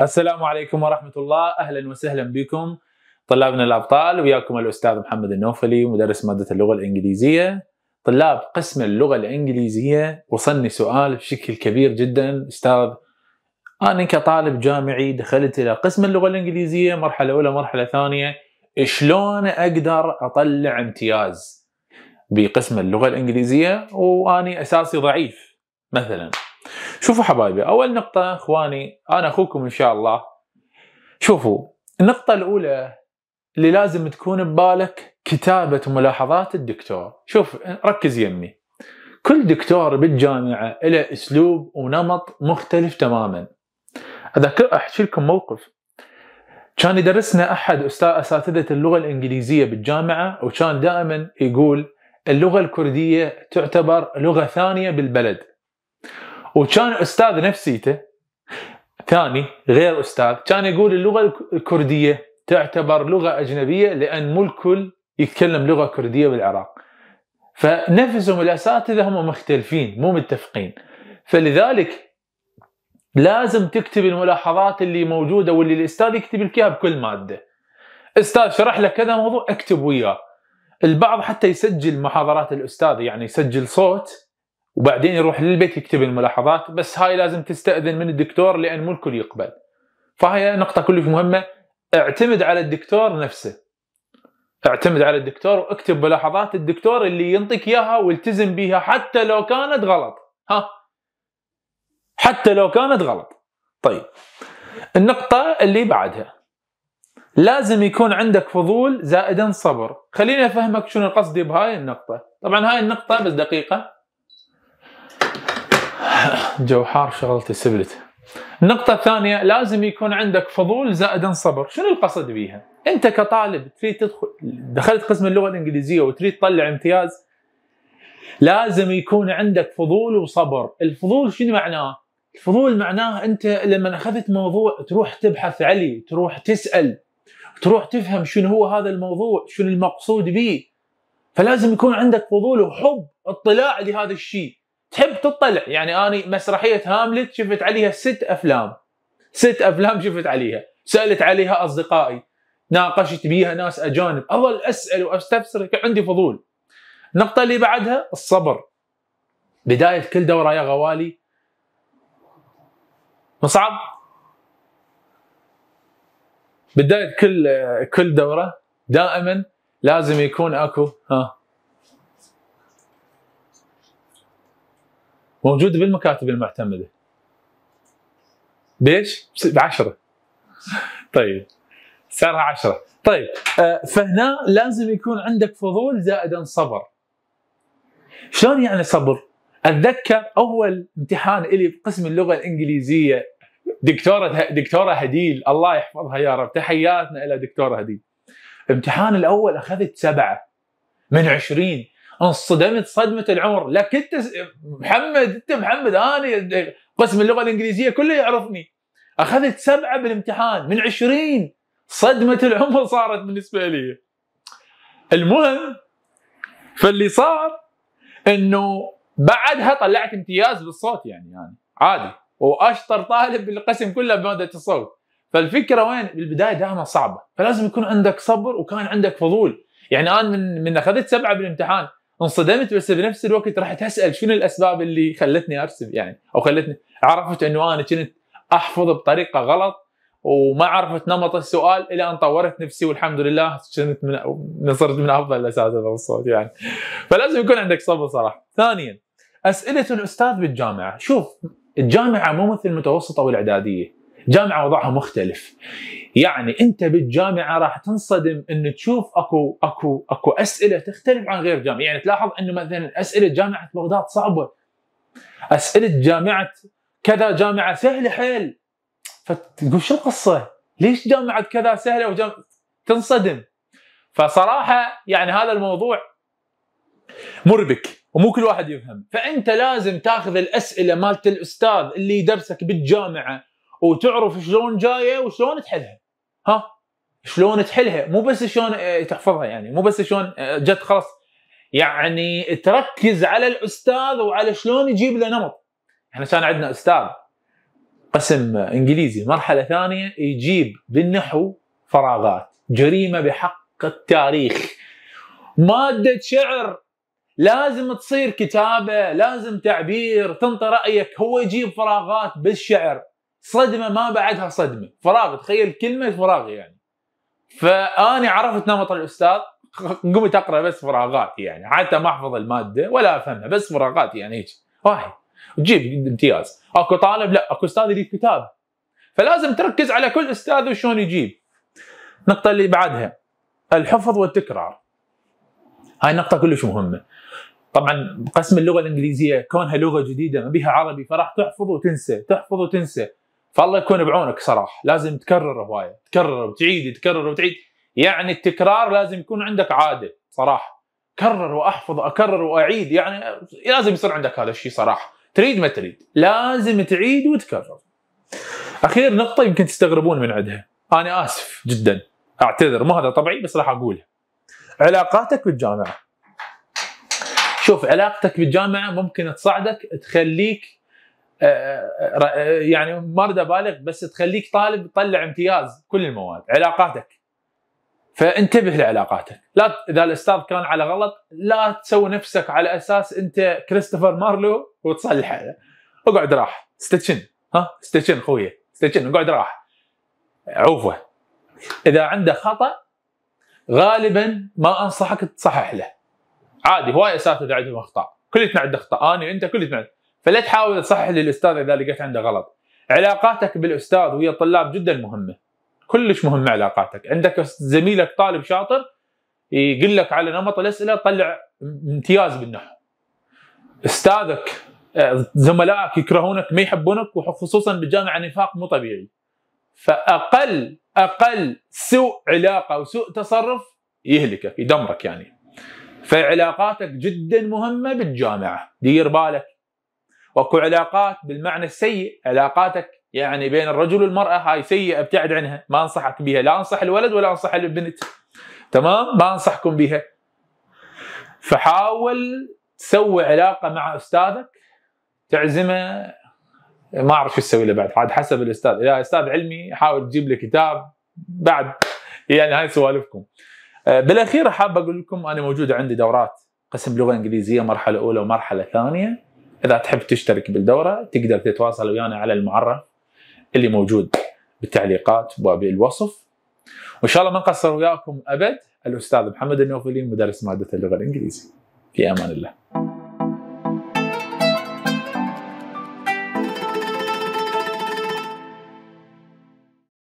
السلام عليكم ورحمة الله أهلا وسهلا بكم طلابنا الأبطال وياكم الأستاذ محمد النوفلي مدرس مادة اللغة الإنجليزية طلاب قسم اللغة الإنجليزية وصلني سؤال بشكل كبير جدا أستاذ أنا كطالب جامعي دخلت إلى قسم اللغة الإنجليزية مرحلة أولى مرحلة ثانية شلون أقدر أطلع امتياز بقسم اللغة الإنجليزية وأني أساسي ضعيف مثلاً شوفوا حبايبي اول نقطه اخواني انا اخوكم ان شاء الله شوفوا النقطه الاولى اللي لازم تكون ببالك كتابه ملاحظات الدكتور شوف ركز يمي كل دكتور بالجامعه له اسلوب ونمط مختلف تماما اذكر احكي لكم موقف كان يدرسنا احد استاذ اساتذه اللغه الانجليزيه بالجامعه وكان دائما يقول اللغه الكرديه تعتبر لغه ثانيه بالبلد وكان استاذ نفسيته ثاني غير استاذ كان يقول اللغه الكرديه تعتبر لغه اجنبيه لان مو الكل يتكلم لغه كرديه بالعراق فنفسهم الاساتذه هم مختلفين مو متفقين فلذلك لازم تكتب الملاحظات اللي موجوده واللي الاستاذ يكتب لك اياها بكل ماده استاذ شرح لك كذا موضوع اكتب وياه البعض حتى يسجل محاضرات الاستاذ يعني يسجل صوت وبعدين يروح للبيت يكتب الملاحظات بس هاي لازم تستأذن من الدكتور لأن مو الكل يقبل فهي نقطة كلش مهمة اعتمد على الدكتور نفسه اعتمد على الدكتور واكتب ملاحظات الدكتور اللي ينطيك اياها والتزم بها حتى لو كانت غلط ها حتى لو كانت غلط طيب النقطة اللي بعدها لازم يكون عندك فضول زائدا صبر خليني افهمك شنو قصدي بهاي النقطة طبعا هاي النقطة بس دقيقة جو حار شغلت سبلت النقطة الثانية لازم يكون عندك فضول زائدا صبر، شنو القصد بيها؟ أنت كطالب تريد تدخل دخلت قسم اللغة الإنجليزية وتريد تطلع امتياز لازم يكون عندك فضول وصبر، الفضول شنو معناه؟ الفضول معناه أنت لما أخذت موضوع تروح تبحث عليه، تروح تسأل، تروح تفهم شنو هو هذا الموضوع، شنو المقصود به. فلازم يكون عندك فضول وحب اطلاع لهذا الشيء، تحب تطلع يعني انا مسرحيه هاملت شفت عليها ست افلام ست افلام شفت عليها سالت عليها اصدقائي ناقشت بيها ناس اجانب اظل اسال واستفسر عندي فضول النقطه اللي بعدها الصبر بدايه كل دوره يا غوالي مصعب بدايه كل كل دوره دائما لازم يكون اكو ها موجوده بالمكاتب المعتمده بيش؟ بعشرة طيب سعرها عشرة طيب آه، فهنا لازم يكون عندك فضول زائدا صبر شلون يعني صبر؟ اتذكر اول امتحان الي بقسم اللغه الانجليزيه دكتوره دكتوره هديل الله يحفظها يا رب تحياتنا الى دكتوره هديل الامتحان الاول اخذت سبعه من عشرين انصدمت صدمه العمر لا كنت محمد انت محمد انا قسم اللغه الانجليزيه كله يعرفني اخذت سبعه بالامتحان من عشرين صدمه العمر صارت بالنسبه لي المهم فاللي صار انه بعدها طلعت امتياز بالصوت يعني يعني عادي واشطر طالب بالقسم كله بماده الصوت فالفكره وين بالبدايه دائما صعبه فلازم يكون عندك صبر وكان عندك فضول يعني انا من من اخذت سبعه بالامتحان انصدمت بس بنفس الوقت رحت اسال شنو الاسباب اللي خلتني ارسم يعني او خلتني عرفت انه انا كنت احفظ بطريقه غلط وما عرفت نمط السؤال الى ان طورت نفسي والحمد لله كنت من صرت من افضل الاساتذه بالصوت يعني فلازم يكون عندك صبر صراحه. ثانيا اسئله الاستاذ بالجامعه، شوف الجامعه مو مثل المتوسطه والاعداديه، جامعه وضعها مختلف. يعني انت بالجامعه راح تنصدم ان تشوف اكو اكو اكو اسئله تختلف عن غير جامعه، يعني تلاحظ انه مثلا اسئله جامعه بغداد صعبه. اسئله جامعه كذا جامعه سهله حيل. فتقول شو القصه؟ ليش جامعه كذا سهله وجامعه تنصدم. فصراحه يعني هذا الموضوع مربك ومو كل واحد يفهم، فانت لازم تاخذ الاسئله مالت الاستاذ اللي يدرسك بالجامعه وتعرف شلون جايه وشلون تحلها ها شلون تحلها مو بس شلون آه، تحفظها يعني مو بس شلون آه، جت خلاص يعني تركز على الاستاذ وعلى شلون يجيب له نمط احنا كان عندنا استاذ قسم انجليزي مرحله ثانيه يجيب بالنحو فراغات جريمه بحق التاريخ ماده شعر لازم تصير كتابه لازم تعبير تنطي رايك هو يجيب فراغات بالشعر صدمه ما بعدها صدمه فراغ تخيل كلمه فراغ يعني فاني عرفت نمط الاستاذ قمت اقرا بس فراغات يعني حتى ما احفظ الماده ولا افهمها بس فراغات يعني هيك واحد تجيب امتياز اكو طالب لا اكو استاذ يريد كتاب فلازم تركز على كل استاذ وشلون يجيب النقطه اللي بعدها الحفظ والتكرار هاي نقطه كلش مهمه طبعا قسم اللغه الانجليزيه كونها لغه جديده ما بها عربي فراح تحفظ وتنسى تحفظ وتنسى فالله يكون بعونك صراحه لازم تكرر هوايه تكرر وتعيد تكرر وتعيد يعني التكرار لازم يكون عندك عاده صراحه كرر واحفظ اكرر واعيد يعني لازم يصير عندك هذا الشيء صراحه تريد ما تريد لازم تعيد وتكرر اخير نقطه يمكن تستغربون من عندها انا اسف جدا اعتذر ما هذا طبيعي بس راح اقولها علاقاتك بالجامعه شوف علاقتك بالجامعه ممكن تصعدك تخليك آه، آه، آه، يعني ما اريد ابالغ بس تخليك طالب تطلع امتياز كل المواد علاقاتك فانتبه لعلاقاتك لا اذا الاستاذ كان على غلط لا تسوي نفسك على اساس انت كريستوفر مارلو وتصلحه اقعد راح استشن ها استشن خويه استشن اقعد راح عوفه اذا عنده خطا غالبا ما انصحك تصحح له عادي هواي اساتذه عندهم اخطاء كلنا عندنا اخطاء انا وانت كلنا فلا تحاول تصحح للاستاذ اذا لقيت عنده غلط علاقاتك بالاستاذ ويا الطلاب جدا مهمه كلش مهمه علاقاتك عندك زميلك طالب شاطر يقول لك على نمط الاسئله طلع امتياز بالنحو استاذك آه، زملائك يكرهونك ما يحبونك وخصوصا بالجامعه نفاق مو طبيعي فاقل اقل سوء علاقه او سوء تصرف يهلكك يدمرك يعني فعلاقاتك جدا مهمه بالجامعه دير بالك واكو علاقات بالمعنى السيء علاقاتك يعني بين الرجل والمراه هاي سيئه ابتعد عنها ما انصحك بها لا انصح الولد ولا انصح البنت تمام ما انصحكم بها فحاول تسوي علاقه مع استاذك تعزمه ما اعرف شو تسوي له بعد عاد حسب الاستاذ اذا استاذ علمي حاول تجيب له كتاب بعد يعني هاي سوالفكم آه، بالاخير حاب اقول لكم انا موجود عندي دورات قسم لغه انجليزيه مرحله اولى ومرحله ثانيه اذا تحب تشترك بالدوره تقدر تتواصل ويانا على المعرف اللي موجود بالتعليقات وبالوصف وان شاء الله ما نقصر وياكم ابد الاستاذ محمد النوفلي مدرس ماده اللغه الانجليزيه في امان الله